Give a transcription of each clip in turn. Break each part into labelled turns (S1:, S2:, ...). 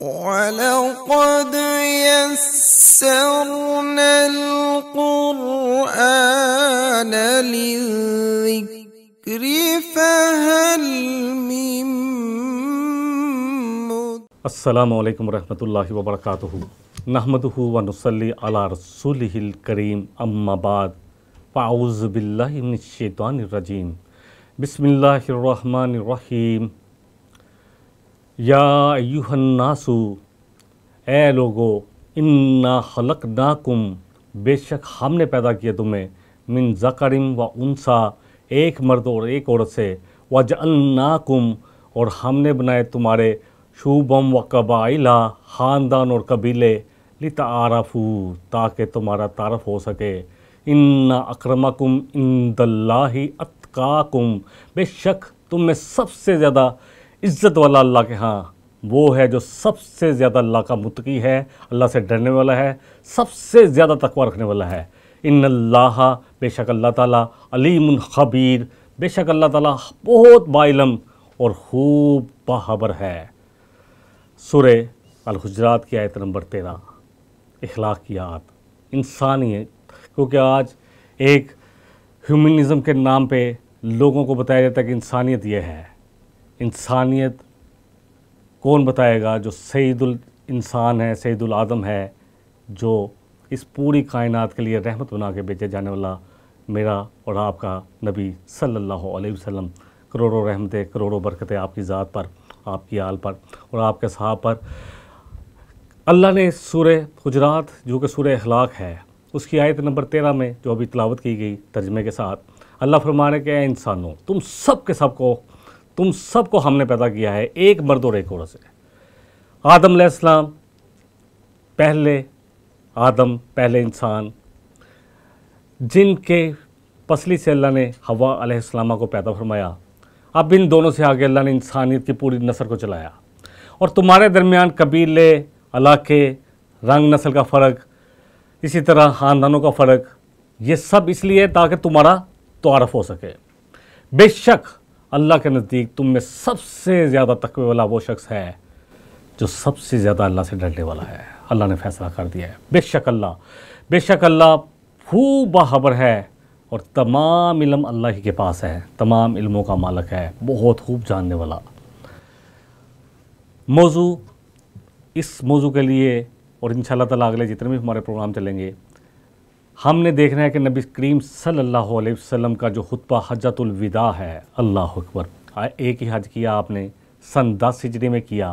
S1: ولقد يسرنا القرآن للذكر فهل من السلام عليكم ورحمة الله وبركاته نحمده ونصلي على رسوله الكريم أما بعد فأعوذ بالله من الشيطان الرجيم بسم الله الرحمن الرحيم या यूहन्नासु ए लोगो इन्ना खलक नाकुम बेशक हमने पैदा किया तुम्हें मिन जकरिम व उनसा एक मर्द और एक औरत से व जन्नाकुम और हमने बनाए तुम्हारे शूबम व कबाइला ख़ानदान और कबीले आरफू ताकि तुम्हारा तारफ़ हो सके इन्ना अक्रमकुम इंदल्लाही कुम बेशक तुम में सबसे ज़्यादा इज़्ज़त वाला अल्लाह के हाँ वो है जो सबसे ज़्यादा अल्लाह का मुतकी है अल्लाह से डरने वाला है सबसे ज़्यादा तकवा रखने वाला है इन अल्लाह बेशक अल्लाह ताला अलीम खबीर बेशक अल्लाह ताला बहुत बाइलम और खूब बाबर है सुर अलहुजरात की आयत नंबर तेरह इखलाकियात इंसानियत क्योंकि आज एक ह्यूमनिज़म के नाम पे लोगों को बताया जाता है कि इंसानियत यह है इंसानियत कौन बताएगा जो सईदुल इंसान है सईदुल आदम है जो इस पूरी कायनात के लिए रहमत बना के बेचे जाने वाला मेरा और आपका नबी सल्लल्लाहु अलैहि वसल्लम करोड़ों रहमतें करोड़ों बरकतें आपकी ज़ात पर आपकी आल पर और आपके साहब पर अल्लाह ने सूर हजरात जो कि सूर अखलाक है उसकी आयत नंबर तेरह में जो अभी तलावत की गई तर्जमे के साथ अल्लाह फरमाने के इंसानों तुम सब के सब को तुम सबको हमने पैदा किया है एक मर्द और एक औरत से आदम इस्लाम पहले आदम पहले इंसान जिनके पसली से अल्लाह ने हवा अलैहिस्सलाम को पैदा फरमाया अब इन दोनों से आगे अल्लाह ने इंसानियत की पूरी नस्ल को चलाया और तुम्हारे दरमियान कबीले इलाके रंग नस्ल का फ़र्क इसी तरह खानदानों का फ़र्क ये सब इसलिए ताकि तुम्हारा तारफ़ तो हो सके बेशक अल्लाह के नज़दीक तुम में सबसे ज़्यादा तकवे वाला वो शख्स है जो सबसे ज़्यादा अल्लाह से डरने वाला है अल्लाह ने फैसला कर दिया है बेशक अल्लाह बेशक अल्लाह खूब बाबर है और तमाम इलम अल्लाह ही के पास है तमाम इल्मों का मालक है बहुत खूब जानने वाला मौजू इस मौजू के लिए और इन तला अगले जितने भी हमारे प्रोग्राम चलेंगे हमने देखना है कि नबी करीम सल्लल्लाहु अलैहि वसल्लम का जो खुतबा हजतुल है अल्लाह अकबर एक ही हज किया आपने सन दस हिजरी में किया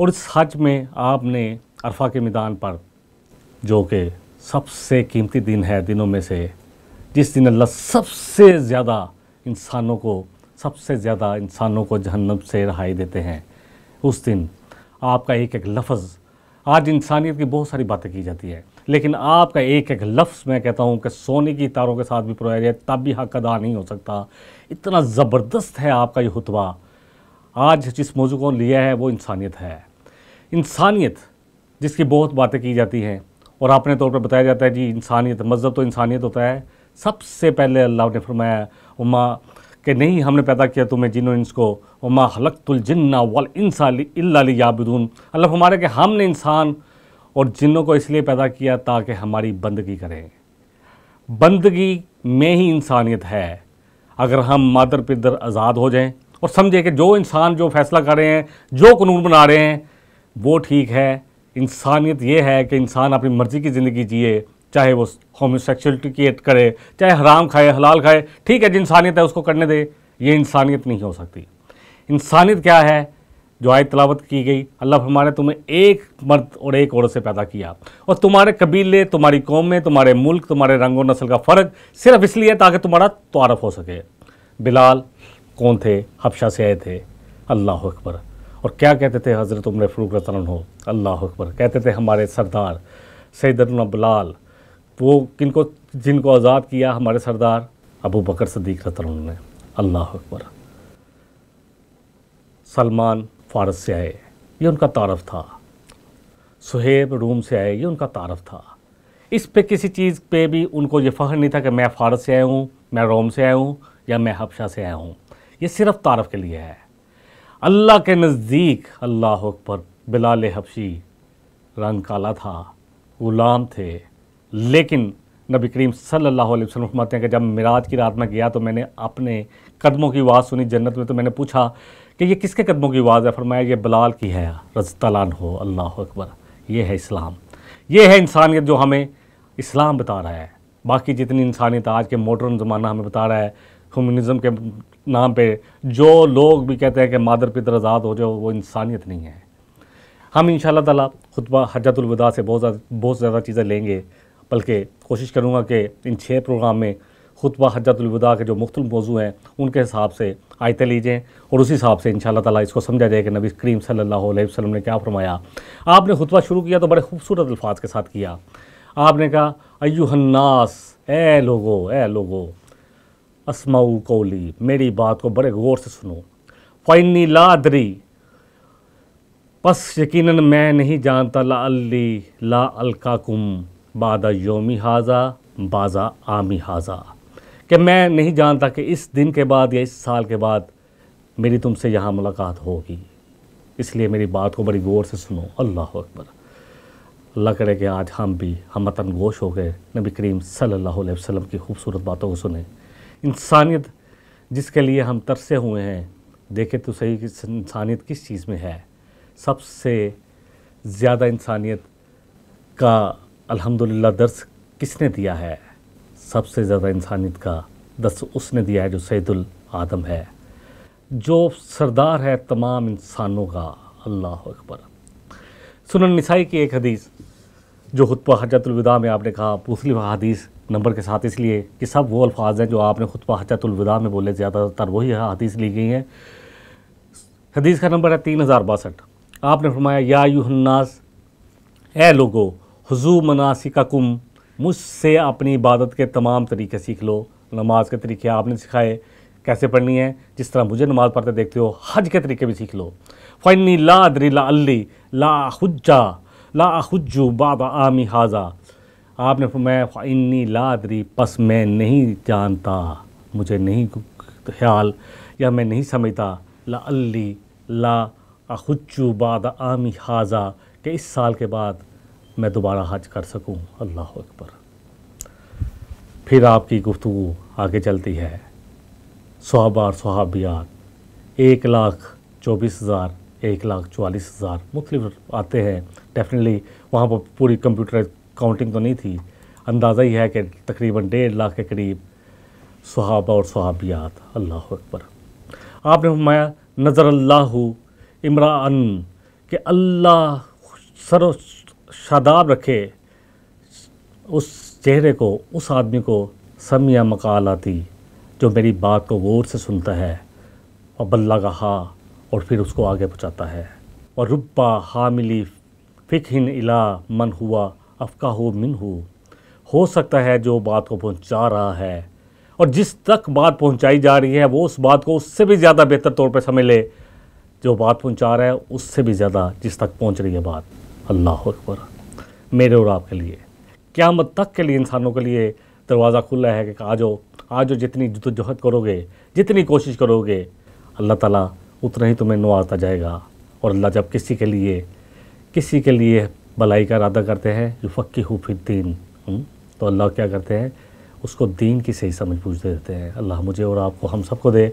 S1: और इस हज में आपने अरफा के मैदान पर जो कि सबसे कीमती दिन है दिनों में से जिस दिन अल्लाह सबसे ज़्यादा इंसानों को सबसे ज़्यादा इंसानों को जहन्नम से रहाई देते हैं उस दिन आपका एक एक लफ्ज़ आज इंसानियत की बहुत सारी बातें की जाती है लेकिन आपका एक एक लफ्स मैं कहता हूँ कि सोने की तारों के साथ भी परोया जाए तब भी हक अदा नहीं हो सकता इतना ज़बरदस्त है आपका ये हुतबा आज जिस मौजू को लिया है वो इंसानियत है इंसानियत जिसकी बहुत बातें की जाती हैं और अपने तौर पर बताया जाता है जी इंसानियत मज़हब तो इंसानियत होता है सबसे पहले अल्लाह ने फरमाया उमा कि नहीं हमने पैदा किया तुम्हें जिनों इसको उमा हलकतुल जिन्ना वल इंसा याबदून अल्लाह हमारे कि हमने इंसान और जिन्नों को इसलिए पैदा किया ताकि हमारी बंदगी करें बंदगी में ही इंसानियत है अगर हम मादर पिदर आज़ाद हो जाएं और समझे कि जो इंसान जो फैसला कर रहे हैं जो कानून बना रहे हैं वो ठीक है इंसानियत ये है कि इंसान अपनी मर्ज़ी की ज़िंदगी जिए चाहे वो की क्रिएट करे चाहे हराम खाए हलाल खाए ठीक है जो इंसानियत है उसको करने दे ये इंसानियत नहीं हो सकती इंसानियत क्या है जो आय तलावत की गई अल्लाह हमारे तुम्हें एक मर्द और एक औरत से पैदा किया और तुम्हारे कबीले तुम्हारी कौम में तुम्हारे मुल्क तुम्हारे रंग और नस्ल का फ़र्क सिर्फ इसलिए ताकि तुम्हारा तारफ हो सके बिलाल कौन थे हफशा से आए थे अल्लाह अकबर और क्या कहते थे हज़रत उम्र फ्रूक रतन हो अल्लाह अकबर कहते थे हमारे सरदार सैदना बिलाल वो किनको जिनको आज़ाद किया हमारे सरदार अबू बकर सदीक रतन ने अल्लाह अकबर सलमान फारस से आए ये उनका तारफ़ था सुहेब रूम से आए ये उनका तारफ़ था इस पे किसी चीज़ पे भी उनको ये फ़ख्र नहीं था कि मैं फ़ारस से आया हूँ मैं रोम से आया हूँ या मैं हफशा से आया हूँ ये सिर्फ़ तारफ़ के लिए है अल्लाह के नज़दीक अल्लाह अकबर बिलाल हफशी रंग काला था ग़ुलाम थे लेकिन नबी करीम सल्लल्लाहु अलैहि वसल्लम फरमाते हैं कि जब मिराज की रात में गया तो मैंने अपने कदमों की आवाज़ सुनी जन्नत में तो मैंने पूछा कि ये किसके कदमों की आवाज़ है फरमाया ये बलाल की है रजतलान हो अल्लाह अकबर ये है इस्लाम ये है इंसानियत जो हमें इस्लाम बता रहा है बाकी जितनी इंसानियत आज के मॉडर्न ज़माना हमें बता रहा है कम्युनिज़म के नाम पर जो लोग भी कहते हैं कि मादर पितर आज़ाद हो जाओ वो इंसानियत नहीं है हम इन ताला खुतबा हजतुलवदा से बहुत ज़्यादा बहुत ज़्यादा चीज़ें लेंगे बल्कि कोशिश करूँगा कि इन छः प्रोग्राम में खुतबा हजतुलविदा के जो मुख्तु मौजू हैं उनके हिसाब से आयतें लीजिए और उसी हिसाब से इन ताला इसको समझा जाए कि नबी करीम सल्लल्लाहु अलैहि वसल्लम ने क्या फरमाया आपने खुतबा शुरू किया तो बड़े खूबसूरत अल्फाज के साथ किया आपने कहा अयुहन्नास ए लोगो ए लोगो असमाऊ कोली मेरी बात को बड़े गौर से सुनो फ़ैनी लादरी बस यकीन मैं नहीं जानता ला अली ला अलकाकुम बादा योमी हाजा बाज़ा आमी हाजा कि मैं नहीं जानता कि इस दिन के बाद या इस साल के बाद मेरी तुमसे यहाँ मुलाकात होगी इसलिए मेरी बात को बड़ी गौर से सुनो अल्लाह अकबर अल्लाह करे कि आज हम भी हम मतन गोश हो गए नबी करीम सल्लल्लाहु अलैहि वसल्लम की खूबसूरत बातों को सुने इंसानियत जिसके लिए हम तरसे हुए हैं देखें तो सही कि इंसानियत किस चीज़ में है सबसे ज़्यादा इंसानियत का अल्हम्दुलिल्लाह दर्स किसने दिया है सबसे ज़्यादा इंसानियत का दर्स उसने दिया है जो सैदुल आदम है जो सरदार है तमाम इंसानों का अल्लाह अकबर सुनन नसाई की एक हदीस जो खुतबा हजतुलविदा में आपने कहा मुस्लिम हदीस नंबर के साथ इसलिए कि सब वो अल्फाज हैं जो आपने खुतबा हजतुलविदा में बोले ज़्यादातर वही हदीस ली गई हैं हदीस का नंबर है तीन हज़ार बासठ आपने फरमाया या यूहन्नास ए लोगो हजू मनासिका कुम मुझसे अपनी इबादत के तमाम तरीके सीख लो नमाज के तरीके आपने सिखाए कैसे पढ़नी है जिस तरह मुझे नमाज़ पढ़ते देखते हो हज के तरीके भी सीख लो फ़नी ला अदरी ला अली ला हज्जा ला हज्जू बाद आमी हाजा आपने मैं फ़नी ला अदरी बस मैं नहीं जानता मुझे नहीं ख्याल या मैं नहीं समझता ला अली ला हज्जू बाद आमी हाजा के इस साल के बाद मैं दोबारा हज कर सकूं अल्लाह अकबर फिर आपकी गुफ्तु आगे चलती है सहाबार सहाबियात एक लाख चौबीस हज़ार एक लाख चवालीस हज़ार मुख्तलिफ आते हैं डेफिनेटली वहाँ पर पूरी कंप्यूटर काउंटिंग तो नहीं थी अंदाज़ा ही है कि तकरीबन डेढ़ लाख के करीब सहाबा और सहाबियात अल्लाह अकबर आपने फरमाया नज़र अल्लाह इमरान के अल्लाह सर शादाब रखे उस चेहरे को उस आदमी को समिया आती जो मेरी बात को गौर से सुनता है और बल्ला कहा और फिर उसको आगे पहुँचाता है और रुब्बा हामिली फ़िकहिन इला मन हुआ अफ़का हो मिन हो हो सकता है जो बात को पहुंचा रहा है और जिस तक बात पहुंचाई जा रही है वो उस बात को उससे भी ज़्यादा बेहतर तौर पर समझ ले जो बात पहुंचा रहा है उससे भी ज़्यादा जिस तक पहुंच रही है बात अल्लाह अकबर मेरे और आपके लिए क़्यामत तक के लिए इंसानों के लिए दरवाज़ा खुला है कि आज आज जितनी जदोजहद करोगे जितनी कोशिश करोगे अल्लाह ताला उतना ही तुम्हें नवाजता जाएगा और अल्लाह जब किसी के लिए किसी के लिए भलाई का इरादा करते हैं जो फ़क्की दीन हम्म, तो अल्लाह क्या करते हैं उसको दीन की सही समझ पूछ देते हैं अल्लाह मुझे और आपको हम सबको दे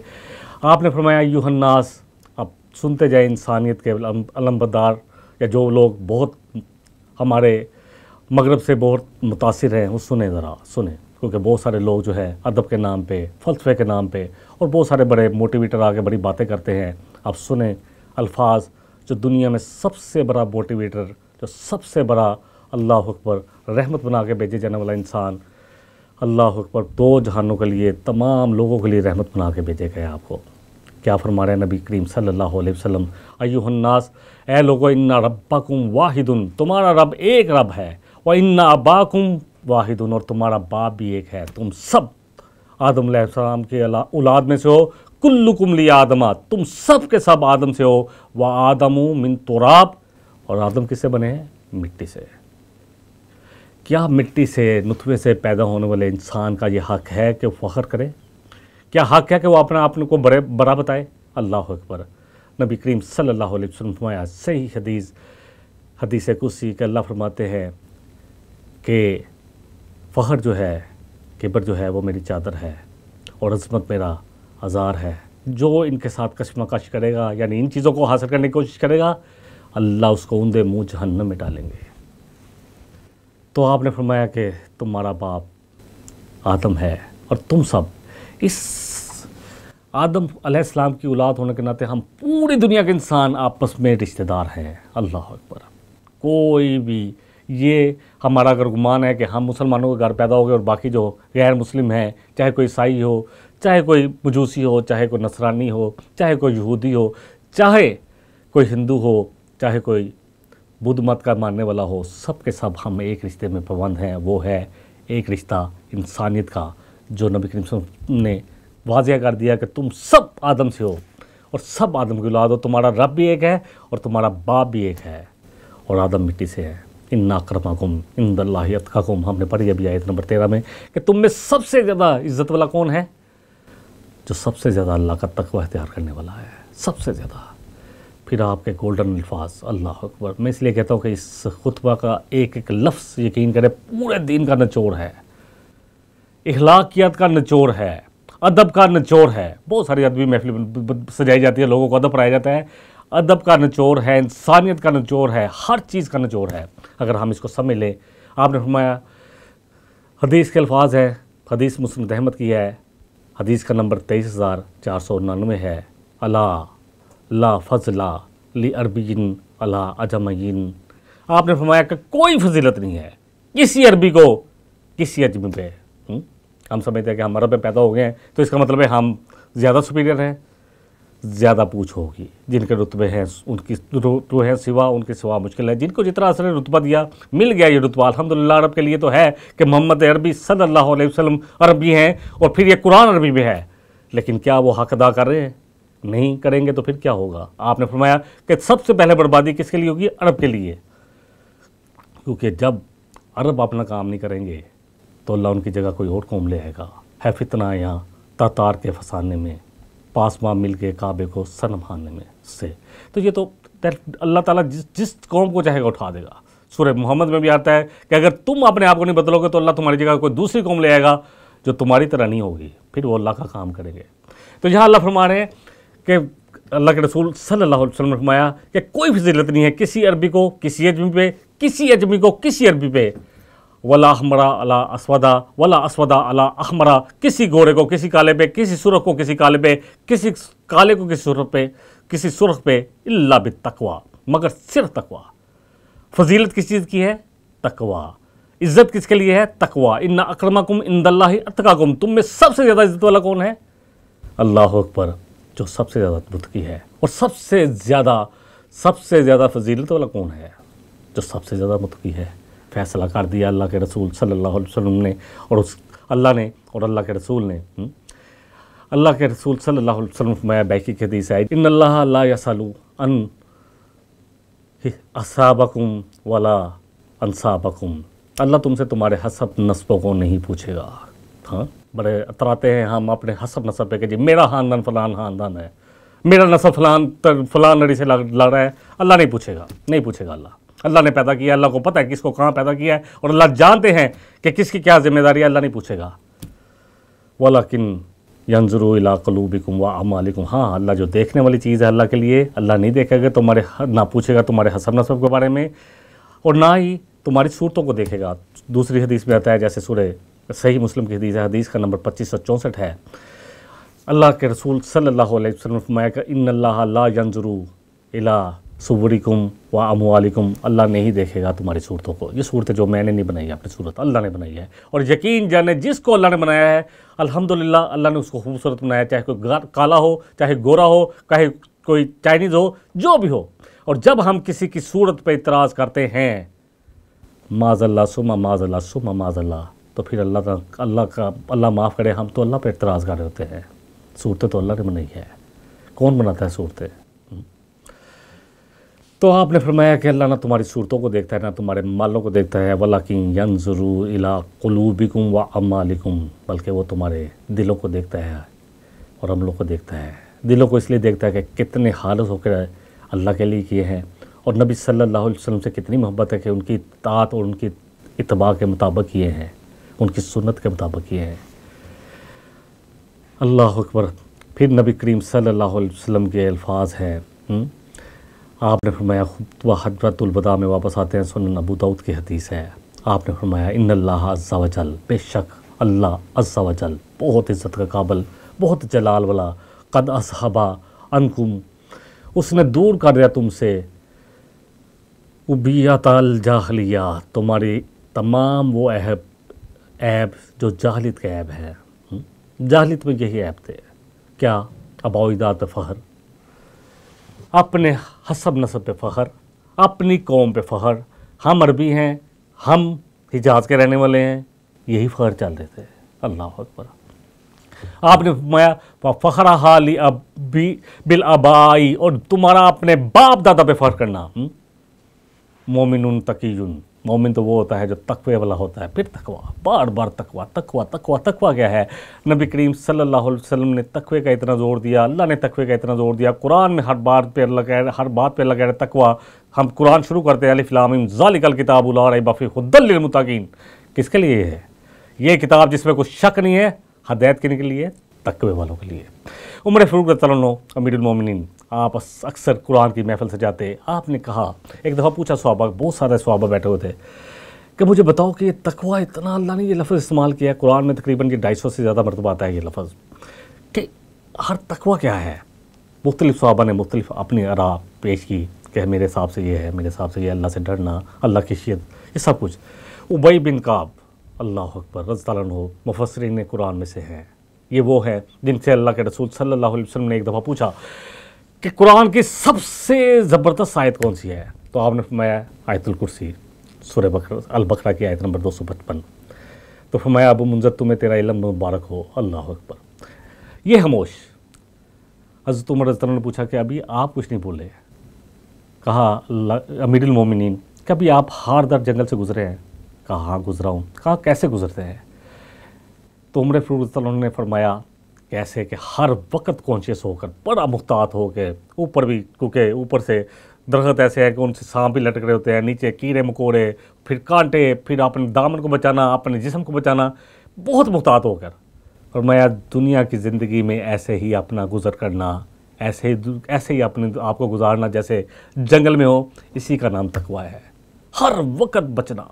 S1: आपने फरमाया यूहन्नास अब सुनते जाए इंसानियत के अलमबदार या जो लोग बहुत हमारे मगरब से बहुत मुतासर हैं वो सुने ज़रा सुने क्योंकि बहुत सारे लोग जो है अदब के नाम पे फलसफे के नाम पे और बहुत सारे बड़े मोटिवेटर आके बड़ी बातें करते हैं आप सुने अल्फाज जो दुनिया में सबसे बड़ा मोटिवेटर जो सबसे बड़ा अल्लाह अकबर रहमत बना के भेजे जाने वाला इंसान अल्लाह अकबर दो जहानों के लिए तमाम लोगों के लिए रहमत बना के भेजे गए आपको क्या फरमा रहे नबी करीम सल्लल्लाहु अलैहि वसल्लम अयुन्नास ए लोगो इन्ना रब्बाकुम वाहिदुन तुम्हारा रब एक रब है व इन्ना अबाकुम वाहिदुन और तुम्हारा बाप भी एक है तुम सब आदम सलाम के औलाद में से हो कुल्लुकुम लिया आदमा तुम सब के सब आदम से हो व आदम मिन तुराब और आदम किससे बने हैं मिट्टी से क्या मिट्टी से नुतवे से पैदा होने वाले इंसान का ये हक है कि फ़ख्र करे क्या हक है कि वो अपने अपने को बड़े बड़ा बताए अल्लाह अकबर नबी करीम सल्लल्लाहु फरमाया सही हदीस हदीस कुर्सी के अल्लाह फरमाते हैं कि फ़हर जो है किबर जो है वो मेरी चादर है और अजमत मेरा आज़ार है जो इनके साथ कशमकश करेगा यानी इन चीज़ों को हासिल करने की कोशिश करेगा अल्लाह उसको ऊंधे मुँह जहन्नम में डालेंगे तो आपने फरमाया कि तुम्हारा बाप आदम है और तुम सब इस आदम अलैहिस्सलाम की औलाद होने के नाते हम पूरी दुनिया के इंसान आपस में रिश्तेदार हैं अल्लाह अकबर कोई भी ये हमारा अगर गुमान है कि हम मुसलमानों के घर पैदा हो गए और बाकी जो गैर मुस्लिम हैं चाहे कोई ईसाई हो चाहे कोई मजूसी हो चाहे कोई नसरानी हो चाहे कोई यहूदी हो चाहे कोई हिंदू हो चाहे कोई बुद्ध मत का मानने वाला हो सब के सब हम एक रिश्ते में पाबंद हैं वो है एक रिश्ता इंसानियत का जो नबी करीम ने वाजिया कर दिया कि तुम सब आदम से हो और सब आदम की औलाद हो तुम्हारा रब भी एक है और तुम्हारा बाप भी एक है और आदम मिट्टी से है इन कुम इन कुम हमने पढ़ी अभी आयत नंबर तेरह में कि तुम में सबसे ज़्यादा इज़्ज़त वाला कौन है जो सबसे ज़्यादा अल्लाह का तकवा अख्तियार करने वाला है सबसे ज़्यादा फिर आपके गोल्डन अल्फाज अल्लाह अकबर मैं इसलिए कहता हूँ कि इस खुतबा का एक एक लफ्ज़ यकीन करें पूरे दिन का नचोड़ है अखलाकियात का नचोर है अदब का नचोर है बहुत सारी अदबी महफिल सजाई जाती है लोगों को अदब पढ़ाया जाता है अदब का नचोर है इंसानियत का नचोर है हर चीज़ का नचोर है अगर हम इसको समझ लें आपने फरमाया हदीस के अल्फाज हैं हदीस मुस्लिम अहमद की है हदीस का नंबर तेईस हज़ार चार सौ उन्नानवे है अला ला फजला ली अरबीन अला अजमयीन आपने फरमाया कि कोई फजीलत नहीं है किसी अरबी को किसी अजमी पे हुँ? हम्म? हम समझते हैं कि हम अरब में पैदा हो गए हैं तो इसका मतलब है हम ज़्यादा सुपीरियर हैं ज़्यादा पूछ होगी जिनके रुतबे हैं उनकी रुतु हैं सिवा उनके सिवा मुश्किल है जिनको जितना असर रुतबा दिया मिल गया ये रुतबा अलहमदिल्ला अरब के लिए तो है कि मोहम्मद अरबी सद अल्लाह वसलम अरबी हैं और फिर ये कुरान अरबी में है लेकिन क्या वो हक अदा कर रहे हैं नहीं करेंगे तो फिर क्या होगा आपने फरमाया कि सबसे पहले बर्बादी किसके लिए होगी अरब के लिए क्योंकि जब अरब अपना काम नहीं करेंगे तो अल्लाह उनकी जगह कोई और कौम ले आएगा है फितना यहाँ तातार के फसाने में पासवा मिल के काबे को सनभाने में से तो ये तो अल्लाह ताला जिस जिस कौम को चाहेगा उठा देगा सूर्य मोहम्मद में भी आता है कि अगर तुम अपने आप को नहीं बदलोगे तो अल्लाह तुम्हारी जगह कोई दूसरी कौम ले आएगा जो तुम्हारी तरह नहीं होगी फिर वो अल्लाह का काम करेंगे तो यहाँ अल्लाह फरमा रहे हैं कि अल्लाह के रसूल सल अलैहि फरमाया कि कोई फजीलत नहीं है किसी अरबी को किसी अजमी पे किसी अजमी को किसी अरबी पे वला अहमरा अला असवदा वला असवदा अला अहमरा किसी गोरे को किसी काले पे किसी सुरख को किसी काले पे किसी काले को किसी सुरख पे किसी सुरख पे इल्ला बि तकवा मगर सिर्फ तकवा फजीलत किस चीज़ की है तकवा इज़्ज़त किसके लिए है तकवा इन्ना अक्रमाकुम इंदल्ला अतकाकुम तुम में सबसे ज़्यादा इज़्ज़त वाला कौन है अल्लाह अकबर जो सबसे ज़्यादा बुद्ध की है और सबसे ज़्यादा सबसे ज़्यादा फजीलत वाला कौन है जो सबसे ज़्यादा मुतकी है फैसला कर दिया अल्लाह के रसूल सल्लल्लाहु अलैहि वसल्लम ने और उस अल्लाह ने और अल्लाह के रसूल ने हम्म? अल्लाह के रसूल सल्लल्लाहु अलैहि वसल्लम फरमाया बैकी के हदीस आई इन अल्लाह ला यसलू अन असाबकुम वला अनसाबकुम अल्लाह तुमसे तुम्हारे हसब नस्बों को नहीं पूछेगा हाँ बड़े अतराते हैं हम अपने हसब नसब पे कि जी मेरा खानदान फलान खानदान है मेरा नसब फलान फलान नड़ी से लड़ रहा है अल्लाह नहीं पूछेगा नहीं पूछेगा अल्लाह अल्लाह ने पैदा किया अल्लाह को पता है किसको कहाँ पैदा किया है और अल्लाह जानते हैं कि किसकी क्या जिम्मेदारी है अल्लाह नहीं पूछेगा वालकिन यंजरो इला कलूबिकुम व अमालिकुम हाँ अल्लाह जो देखने वाली चीज़ है अल्लाह के लिए अल्लाह नहीं देखेगा तुम्हारे ना पूछेगा तुम्हारे हसब नसब के बारे में और ना ही तुम्हारी सूरतों को देखेगा दूसरी हदीस में आता है जैसे सूर्य सही मुस्लिम की हदीस है हदीस का नंबर पच्चीस सौ चौंसठ है अल्लाह के रसूल सल्लल्लाहु अलैहि वसल्लम फरमाया कि इन अल्लाह ला यंजरू इला सुवरिकुम व अमोलिकुम अल्लाह नहीं देखेगा तुम्हारी सूरतों को ये सूरत जो मैंने नहीं बनाई है अपनी सूरत अल्लाह ने बनाई है और यकीन जाने जिसको अल्लाह ने बनाया है अल्हम्दुलिल्लाह अल्लाह ने उसको खूबसूरत बनाया चाहे कोई काला हो चाहे गोरा हो चाहे कोई चाइनीज़ हो जो भी हो और जब हम किसी की सूरत पर इतराज़ करते हैं माजल्ला सुमा माजल्ला सुमा माजल्ला तो फिर अल्लाह अल्लाह का अल्लाह माफ़ करे हम तो अल्लाह पर इतराज़ कर रहे होते हैं सूरतें तो अल्लाह ने बनाई है कौन बनाता है सूरतें तो आपने फरमाया कि अल्लाह ना तुम्हारी सूरतों को देखता है ना तुम्हारे मालों को देखता है वलाकिन यंजरू इला कलूबिकुम व अमालिकुम बल्कि वो तुम्हारे दिलों को देखता है और अमलों को देखता है दिलों को इसलिए देखता है कि कितने हालत होकर अल्लाह के लिए किए हैं और नबी सल्लल्लाहु अलैहि वसल्लम से कितनी मोहब्बत है कि उनकी तात और उनकी इतबा के मुताबिक किए हैं उनकी सुन्नत के मुताबिक किए हैं अल्लाह अकबर फिर नबी करीम सल्लल्लाहु अलैहि वसल्लम के अल्फाज हैं हम्म? आपने फरमाया खुतबा हजरतुलवदा में वापस आते हैं सुनन अबू दाऊद की हदीस है आपने फरमाया इन अल्लाह अज्जा वजल बेशक अल्लाह अज्जा वजल बहुत इज़्ज़त का काबल बहुत जलाल वाला कद असहबा अनकुम उसने दूर कर दिया तुमसे उबियातल जाहलिया तुम्हारी तमाम वो ऐब ऐब जो जाहलीत के ऐब हैं हम्म? जाहलीत में यही ऐब थे क्या अबाउदात फ़हर अपने हसब नसब पे फ़ख्र अपनी कौम पे फ़ख्र हम अरबी हैं हम हिजाज के रहने वाले हैं यही फ़ख्र चल रहे थे अल्लाह अकबर आपने माया फ़ख्र हाली अब भी बिल अबाई और तुम्हारा अपने बाप दादा पे फ़ख्र करना हम्म? मोमिन तकीजुन मोमिन तो वो होता है जो तकवे वाला होता है फिर तकवा बार बार तकवा तकवा तकवा तकवा क्या है नबी करीम सल्लल्लाहु अलैहि वसल्लम ने तकवे का इतना ज़ोर दिया अल्लाह ने तकवे का इतना ज़ोर दिया कुरान में हर बात पे अल्लाह कह हर बात पे अल्लाह कह तकवा हम कुरान शुरू करते हैं अलिफ्लामिम जालिकल किताब बाफ़ी हदलमताकिन किसके लिए है ये किताब जिसमें कुछ शक नहीं है हदायत के लिए तकवे वालों के लिए उम्र फ़रूक तलो अमीरमिन आप अक्सर कुरान की महफिल से जाते आपने कहा एक दफ़ा पूछा सुहाबा बहुत सारे सुहाबा बैठे हुए थे कि मुझे बताओ कि ये तकवा इतना अल्लाह ने ये लफ्ज़ इस्तेमाल किया है कुरान में तकरीबन ये ढाई सौ से ज़्यादा मरतबा आता है ये लफ्ज़ कि हर तकवा क्या है मुख्तलिफ सुहाबा ने मुख्तलिफ अपनी अरा पेश की कि मेरे हिसाब से ये है मेरे हिसाब से ये अल्लाह से डरना अल्लाह की शीत ये सब कुछ उबई बिन काब अल्लाह अकबर रजतालन हो मुफसरिन कुरान में से हैं ये वो हैं जिनसे अल्लाह के रसूल सल्लल्लाहु अलैहि वसल्लम ने एक दफ़ा पूछा कि कुरान की सबसे ज़बरदस्त आयत कौन सी है तो आपने फरमाया आयतुल कुर्सी सूर्य बकर अल बकरा की आयत नंबर दो सौ पचपन तो फरमाया अबू मुंजर तुम्हें तेरा इलम मुबारक हो अल्लाह अकबर ये हमोश हजरत उमर रजतन ने पूछा कि अभी आप कुछ नहीं बोले कहा अमीरुल मोमिन कि अभी आप हार दर जंगल से गुजरे हैं कहा हाँ गुजरा हूँ कहा कैसे गुजरते हैं तो उम्र फरूक ने फरमाया कैसे कि हर वक्त कॉन्शियस होकर बड़ा मुहतात होकर ऊपर भी क्योंकि ऊपर से दरख्त ऐसे हैं कि उनसे सांप भी लटक रहे होते हैं नीचे कीड़े मकोड़े फिर कांटे फिर अपने दामन को बचाना अपने जिसम को बचाना बहुत मुहतात होकर और मैं आज दुनिया की ज़िंदगी में ऐसे ही अपना गुजर करना ऐसे ही ऐसे ही अपने आपको गुजारना जैसे जंगल में हो इसी का नाम तकवा है हर वक्त बचना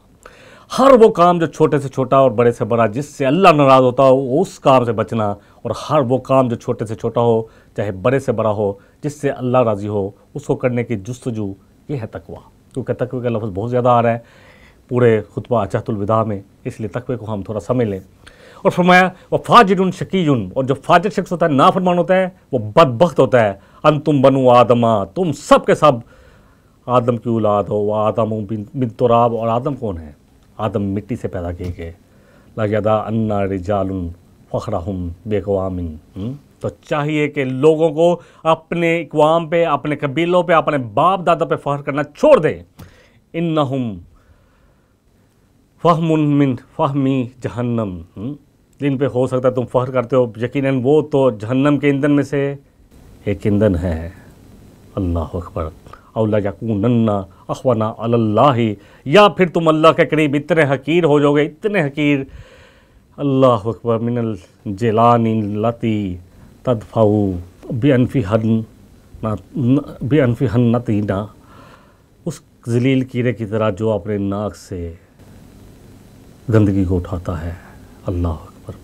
S1: हर वो काम जो छोटे से छोटा और बड़े से बड़ा जिससे अल्लाह नाराज़ होता हो उस काम से बचना और हर वो काम जो छोटे से छोटा हो चाहे बड़े से बड़ा हो जिससे अल्लाह राज़ी हो उसको करने की जस्तजू ये है तकवा क्योंकि तकवे का लफ्ज़ बहुत ज़्यादा आ रहा है पूरे खुतबा अचहतुलविदा में इसलिए तकवे को हम थोड़ा समझ लें और फरमाया वह फाजिर शकी और जो फाजिर शख्स होता है नाफरमान होता है वो बदबخت होता है अन तुम बनु आदमा तुम सब के सब आदम की औलाद हो वह आदम बिन तुराब और आदम कौन है आदम मिट्टी से पैदा किए गए लाजादा अन्ना रिजाल हम बेकवामिन हम्म? तो चाहिए कि लोगों को अपने इकवाम पे अपने कबीलों पे अपने बाप दादा पे फ़ख्र करना छोड़ दें इन नहम फ़हमिन फ़हमी जहन्नम हम्म? जिन पे हो सकता है तुम फ़ख्र करते हो यकीन वो तो जहन्नम के ईंधन में से एक ईंधन है अल्लाह अकबर अल्ला यकूनन्ना अखवाना अल्लाह या फिर तुम अल्लाह के करीब इतने हकीर हो जाओगे इतने हकीर अल्लाह अकबर मिनल लती तदफ़ाऊ बेअनफ़ी हन बेअनफ़ी हन्नती ना उस जलील कीड़े की तरह जो अपने नाक से गंदगी को उठाता है अल्लाह अकबर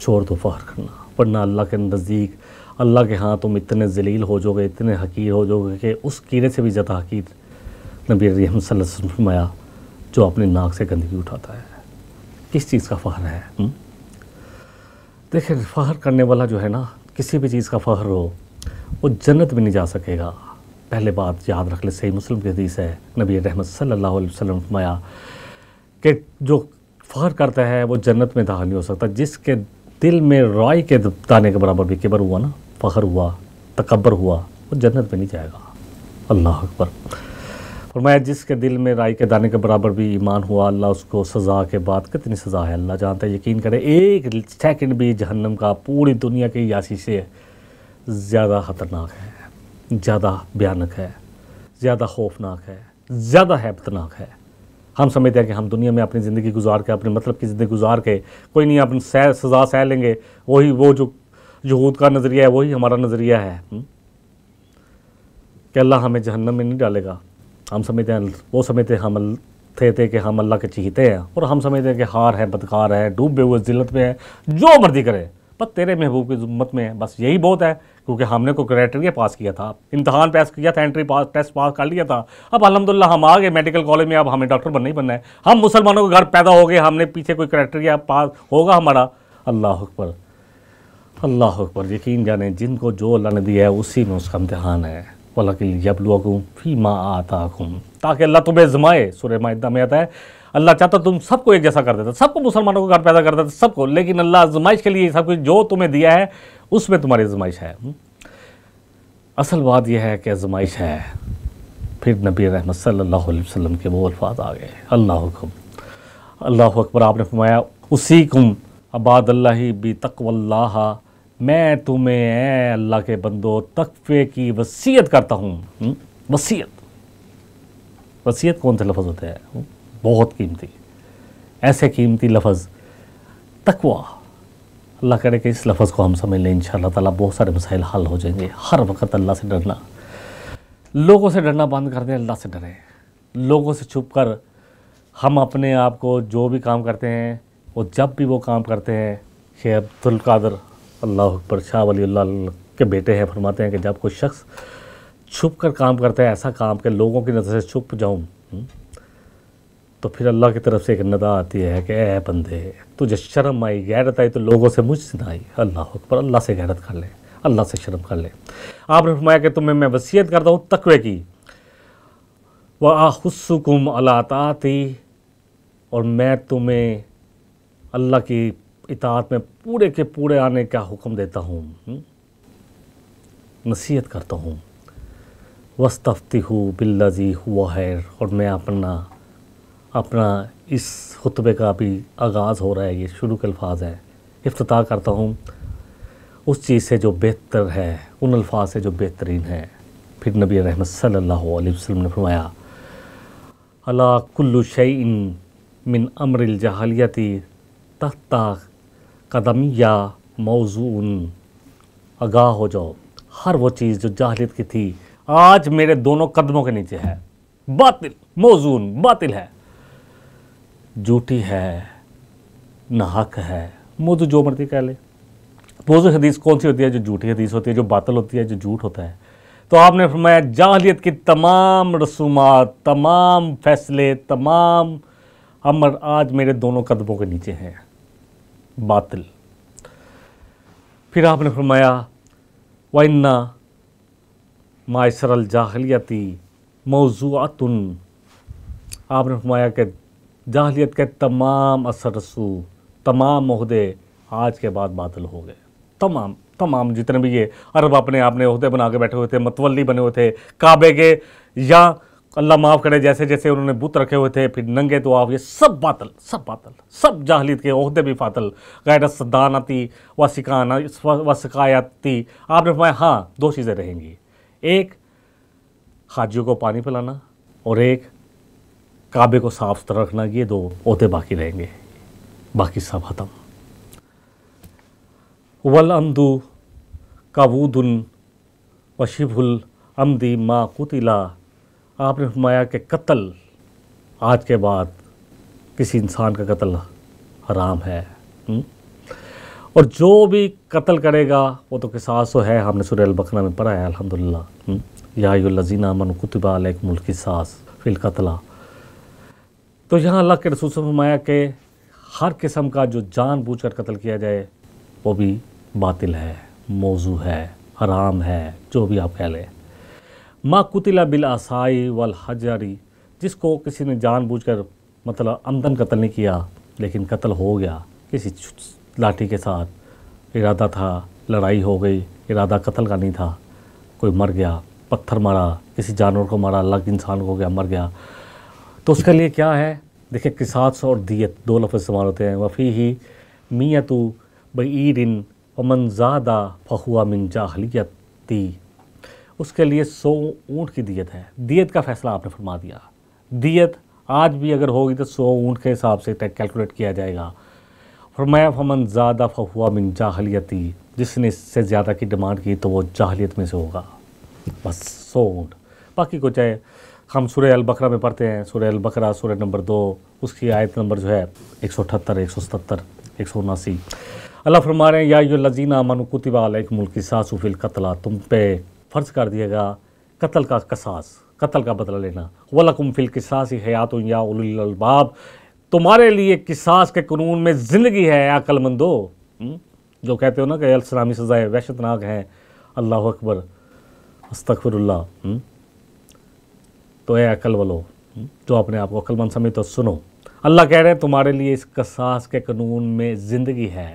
S1: छोड़ दो फहर करना वरना अल्लाह के नज़दीक अल्लाह के हाँ तुम इतने जलील हो जाओगे इतने हकीर हो जाओगे कि उस कीड़े से भी ज़्यादा हकीर नबी रहीम सल्लल्लाहु अलैहि वसल्लम फरमाया जो अपने नाक से गंदगी उठाता है किस चीज़ का फ़ख्र है हम्म? देखिए फ़ख्र करने वाला जो है ना किसी भी चीज़ का फ़ख्र हो वो जन्नत में नहीं जा सकेगा पहले बात याद रख ले सही मुस्लिम की हदीस है नबी रहमत सल्लल्लाहु अलैहि वसल्लम फरमाया कि जो फ़ख्र करता है वो जन्नत में दाखिल नहीं हो सकता जिसके दिल में रॉय के दाने के बराबर भी किबर हुआ ना फ़ख्र हुआ तकबर हुआ वो जन्नत में नहीं जाएगा अल्लाह अकबर फरमाया जिसके दिल में राय के दाने के बराबर भी ईमान हुआ अल्लाह उसको सज़ा के बाद कितनी सज़ा है अल्लाह जानता है यकीन करें एक सेकंड भी जहन्नम का पूरी दुनिया के यासी से ज़्यादा ख़तरनाक है ज़्यादा भयानक है ज़्यादा खौफनाक है ज़्यादा हैबतनाक है हम समझते हैं कि हम दुनिया में अपनी ज़िंदगी गुजार के अपने मतलब की ज़िंदगी गुजार के कोई नहीं अपन सह सज़ा सह लेंगे वही वो जो यहूद का नज़रिया है वही हमारा नज़रिया है हम्म? कि अल्लाह हमें जहन्नम में नहीं डालेगा हम समझते हैं वो समझते हैं हम थे थे कि हम अल्लाह के चीते हैं और हम समझते हैं कि हार है बदकार है डूबे हुए जिलत में है जो मर्जी करें पर तेरे महबूब की जुम्मत में है बस यही बहुत है क्योंकि हमने को क्राइटेरिया पास किया था इम्तहान पास किया था एंट्री पास टेस्ट पास कर लिया था अब अलहमदिल्ला हम आ गए मेडिकल कॉलेज में अब हमें डॉक्टर बनना ही बनना है हम मुसलमानों के घर पैदा हो गए हमने पीछे कोई क्राइटेरिया पास होगा हमारा अल्लाह अकबर अल्लाह अकबर यकीन जाने जिनको जो अल्लाह ने दिया है उसी में उसका इम्तहान है वलकिल यबलुकुम फी माँ आता ताकि अल्लाह तुम्हें जमाए सुर माहिदा में आता है अल्लाह चाहता तुम सबको एक जैसा कर देता सबको मुसलमानों को घर पैदा कर देता सबको लेकिन अल्लाह आजमाइश के लिए सब कुछ जो तुम्हें दिया है उसमें तुम्हारी आजमाइश है असल बात यह है कि आजमाइश है फिर नबी रहमत सल्ला वसम के वो अल्फाज आ गए अल्लाह हुक्म अल्लाह अकबर आपने फरमाया उसी कुम अबाद बी तकवल्ला मैं तुम्हें अल्लाह के बंदो तकफ़े की वसीयत करता हूँ वसीयत वसीयत कौन से लफ्ज़ होते हैं बहुत कीमती ऐसे कीमती लफ्ज़ तकवा अल्लाह करे कि इस लफ्ज़ को हम समझ लें इन ताला बहुत सारे मसाइल हल हो जाएंगे हर वक्त अल्लाह से डरना लोगों से डरना बंद कर दें अल्लाह से डरें लोगों से छुप कर हम अपने आप को जो भी काम करते हैं और जब भी वो काम करते हैं शे अब्दुल कादर अल्लाह अकबर शाह वली के बेटे हैं फरमाते हैं कि जब कोई शख्स छुप कर काम करता है ऐसा काम कि लोगों की नज़र से छुप जाऊँ हम्म, तो फिर अल्लाह की तरफ से एक नदा आती है कि ऐ बंदे तुझे शर्म आई गैरत आई तो लोगों से मुझसे ना आई अल्लाह अकबर अल्लाह से गैरत कर ले अल्लाह से शर्म कर ले आपने फरमाया कि तुम्हें मैं वसीयत करता हूँ तकवे की वह आसुकुम अल्लाता और मैं तुम्हें अल्लाह की इतात में पूरे के पूरे आने का हुक्म देता हूँ हम्म? नसीहत करता हूँ वस्तफ़ती हूँ बिल्लाजी हुआ है और मैं अपना अपना इस खुतबे का भी आगाज़ हो रहा है ये शुरू के अल्फाज हैं अफ्ताह करता हूँ उस चीज़ से जो बेहतर है उन अल्फाज से जो बेहतरीन है फिर नबी रहमत सल्ला वसम ने फरमाया अला कुल्लु शैन मिन अमर जहालियती तख्ता कदम या मौजून आगाह हो जाओ हर वो चीज़ जो जाहलीत की थी आज मेरे दोनों कदमों के नीचे है बातिल मौजून बातिल है झूठी है नाहक है मौजू जो मर्जी कह ले मौजू हदीस कौन सी होती है जो झूठी हदीस होती है जो बातल होती है जो झूठ होता है तो आपने फरमाया जाहलीत की तमाम रसूमात तमाम फैसले तमाम अमर आज मेरे दोनों कदमों के नीचे हैं बातिल फिर आपने फरमाया वन्ना माशरल जाहलियती मौजूआतन आपने फरमाया कि जाहलीत के तमाम असर रसू तमाम अहदे आज के बाद बातिल हो गए तमाम तमाम जितने भी ये अरब अपने आपने अहदे बना के बैठे हुए थे मतवली बने हुए थे काबे के या अल्लाह माफ़ करे जैसे जैसे उन्होंने बुत रखे हुए थे फिर नंगे तो आप ये सब बातल सब बातल सब जाहलीत के अहदे भी फातल गैर आती व सिकाना व शिकायती आपने फाया हाँ दो चीज़ें रहेंगी एक हाजियों को पानी पिलाना और एक काबे को साफ सुथरा रखना ये दो अहदे बाकी रहेंगे बाकी सब खत्म वल अमदू काबूदन वशिफुल अमदी माँ कुतिला आपने फरमाया कि कत्ल आज के बाद किसी इंसान का कत्ल हराम है हम्म? और जो भी कत्ल करेगा वो तो किसास तो है हमने सुर बकरा में पढ़ा है अलहमदिल्ला हम्म? याजीना मन कुतबा अलैकमुल सास फिल कतला तो यहाँ अल्लाह के रसूल फरमाया कि हर किस्म का जो जान बूझ कर कत्ल किया जाए वो भी बातिल है मौजू है हराम है जो भी आप कह लें माँ कुतिला बिल आसाई वाल हजारी जिसको किसी ने जानबूझकर मतलब अमदन कत्ल नहीं किया लेकिन कत्ल हो गया किसी लाठी के साथ इरादा था लड़ाई हो गई इरादा कत्ल का नहीं था कोई मर गया पत्थर मारा किसी जानवर को मारा अलग इंसान हो गया मर गया तो उसके लिए क्या है देखिए किसात और दियत दो लफ्ज़ इस्तेमाल होते हैं वफ़ी ही मियाँ तो इन अमन ज़्यादा फहुआ मिन दी उसके लिए सौ ऊँट की दियत है दियत का फैसला आपने फरमा दिया दियत आज भी अगर होगी तो सौ ऊँट के हिसाब से कैलकुलेट किया जाएगा फरमाया फमन ज़्यादा फहुआ मिन जाहलीती जिसने इससे ज़्यादा की डिमांड की तो वो जाहलीत में से होगा बस सौ ऊँट बाकी को चाहे हम सूर्य अलबकरा में पढ़ते हैं सूर्य अलबकरा सूर्य नंबर दो उसकी आयत नंबर जो है एक सौ अठहत्तर एक सौ सतर एक सौ उनासी अल्लाह फरमा रहे हैं या यो लजीना मन कुतिबा सासुफिल की कतला तुम पे फ़र्ज़ कर दिया गया कत्ल का कसास कत्ल का बदला लेना वलकुम फिल किसास हयात या उलबाब तुम्हारे लिए किसास के कानून में ज़िंदगी है अक्लमंदो हम्म? जो कहते हो ना कि अलसलामी सज़ाएँ वहशतनाक हैं अल्लाह अकबर अस्तफरल्ला हम्म? तो ए अकल वालो हम्म? जो अपने आप को अक्लमंद समझ तो सुनो अल्लाह कह रहे हैं तुम्हारे लिए इस कसास के कानून में ज़िंदगी है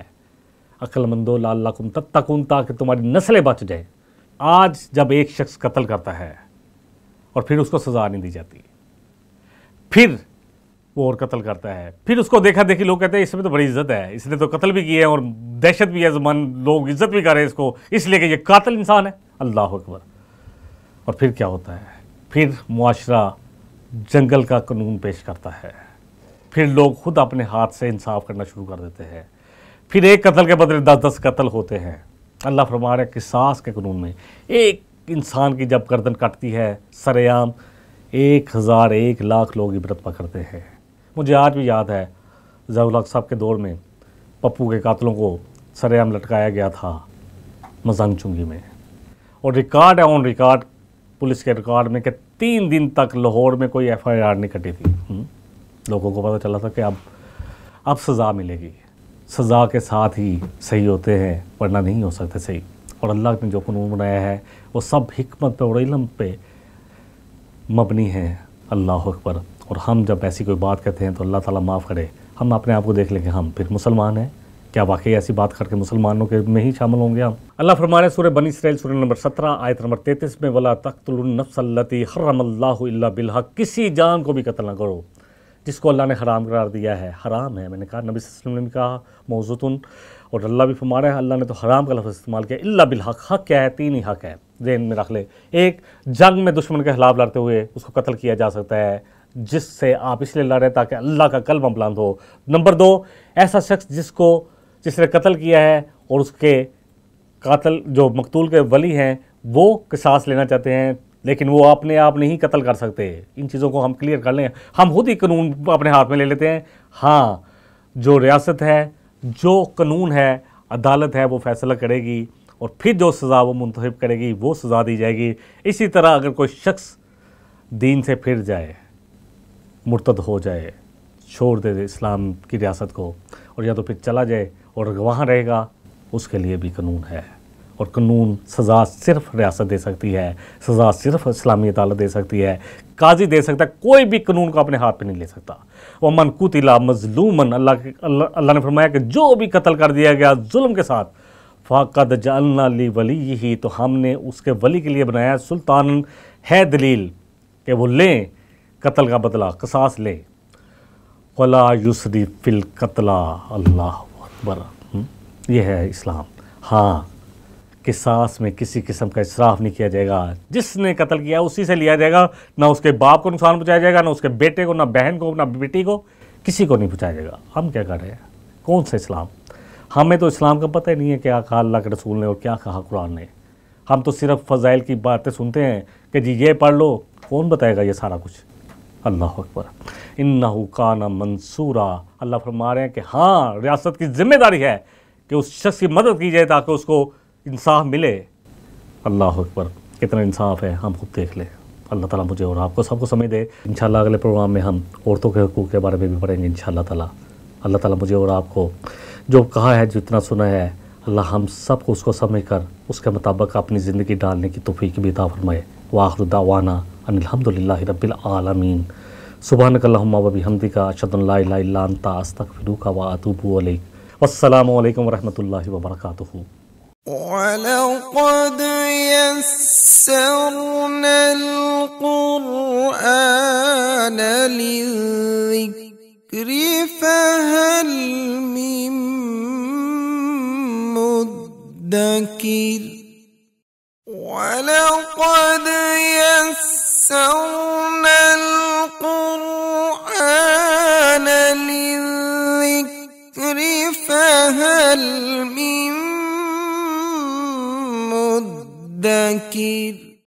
S1: अक्लमंदो लाकुम तब तक उन ताकि तुम्हारी नस्लें बच जाएँ आज जब एक शख्स कत्ल करता है और फिर उसको सज़ा नहीं दी जाती फिर वो और कत्ल करता है फिर उसको देखा देखी लोग कहते हैं इसमें तो बड़ी इज्जत है इसने तो कत्ल भी किया है और दहशत भी है जमान लोग इज्जत भी कर रहे हैं इसको इसलिए कि ये कातल इंसान है अल्लाह अकबर और फिर क्या होता है फिर मुआरा जंगल का कानून पेश करता है फिर लोग खुद अपने हाथ से इंसाफ करना शुरू कर देते हैं फिर एक कत्ल के बदले दस दस कत्ल होते हैं अल्लाह फरमा रहा है सांस के कानून में एक इंसान की जब गर्दन कटती है सरेआम एक हज़ार एक लाख लोग इबरत पकड़ते हैं मुझे आज भी याद है जयालक साहब के दौर में पप्पू के कातलों को सरेआम लटकाया गया था मजंग चुंगी में और रिकॉर्ड है ऑन रिकॉर्ड पुलिस के रिकॉर्ड में कि तीन दिन तक लाहौर में कोई एफ आई आर नहीं कटी थी हम्म, लोगों को पता चला था कि अब अब सज़ा मिलेगी सज़ा के साथ ही सही होते हैं वरना नहीं हो सकते सही और अल्लाह ने जो कानून बनाया है वो सब हमत पे और इलम पे मबनी है अल्लाह अकबर और हम जब ऐसी कोई बात कहते हैं तो अल्लाह ताला माफ़ करे हम अपने आप को देख लेंगे हम फिर मुसलमान हैं क्या वाकई ऐसी बात करके मुसलमानों के में ही शामिल होंगे हम अल्लाह फरमाने सूर्य बनी इसराइल सूर्य नंबर सत्रह आयत नंबर तैंतीस में वला तख्तुलनफ़सलती हर्रमल्ला बिल्हा किसी जान को भी कत्ल ना करो जिसको अल्लाह ने हराम करार दिया है हराम है मैंने कहा नबी वसल्लम ने कहा मौजूतन और अल्लाह भी फरमा है अल्लाह ने तो हराम का लफ्ज़ इस्तेमाल किया इल्ला बिल हक क्या है तीन ही हक है जेन में रख ले एक जंग में दुश्मन के खिलाफ लड़ते हुए उसको कत्ल किया जा सकता है जिससे आप इसलिए लड़ें ताकि अल्लाह का कलमा बुलंद हो नंबर दो ऐसा शख्स जिसको जिसने कत्ल किया है और उसके कातल जो मकतूल के वली हैं वो किसास लेना चाहते हैं लेकिन वो अपने आप नहीं कत्ल कर सकते इन चीज़ों को हम क्लियर कर लें हम खुद ही कानून अपने हाथ में ले लेते हैं हाँ जो रियासत है जो कानून है अदालत है वो फैसला करेगी और फिर जो सज़ा वो मुंतब करेगी वो सज़ा दी जाएगी इसी तरह अगर कोई शख्स दीन से फिर जाए मुर्तद हो जाए छोड़ दे इस्लाम की रियासत को और या तो फिर चला जाए और वहाँ रहेगा उसके लिए भी कानून है और कानून सज़ा सिर्फ रियासत दे सकती है सज़ा सिर्फ इस्लामी अदालत दे सकती है काजी दे सकता है कोई भी कानून को अपने हाथ पे नहीं ले सकता वह मन कुतिला मजलूमन अल्लाह के अल्लाह ने फरमाया कि जो भी कत्ल कर दिया गया जुल्म के साथ फ़ाकद जलना ली वली यही तो हमने उसके वली के लिए बनाया सुल्तान है दलील कि वो लें कत्ल का बदला कसास लें वला युसरी फिल कतला अल्लाह अकबर हम्म, ये है इस्लाम हाँ कि सास में किसी किस्म का इसराफ नहीं किया जाएगा जिसने कत्ल किया उसी से लिया जाएगा ना उसके बाप को नुकसान पहुँचाया जाएगा ना उसके बेटे को ना बहन को ना बेटी को किसी को नहीं पहुँचाया जाएगा हम क्या कर रहे हैं कौन सा इस्लाम हमें तो इस्लाम का पता ही नहीं है क्या कहा अल्लाह के रसूल ने और क्या कहा कुरान ने हम तो सिर्फ फ़जाइल की बातें सुनते हैं कि जी ये पढ़ लो कौन बताएगा ये सारा कुछ अल्लाह अकबर इन्ना हुकाना मंसूरा अल्लाह फरमा रहे हैं कि हाँ रियासत की जिम्मेदारी है कि उस शख्स की मदद की जाए ताकि उसको इंसाफ मिले अल्लाह अकबर कितना इंसाफ है हम खुद देख लें अल्लाह ताला मुझे और आपको सबको समय दे इन अगले प्रोग्राम में हम औरतों के हकूक़ के बारे में भी पढ़ेंगे इंशाल्लाह ताला अल्लाह ताला मुझे और आपको जो कहा है जितना सुना है अल्लाह हम सबको उसको समझ कर उसके मुताबिक अपनी ज़िंदगी डालने की तोफ़ी भी बेता फरमाए वाहरुदावाना अनिलहमदिल्ला रबालमीन सुबह कल्लबी हमदी का शतल्ला अस्तफ़िलू का वातूबू वसलम वरहमल वर्का ولقد يسرنا القرآن للذكر فهل من مدكر ولقد يسرنا القرآن للذكر فهل من مدكر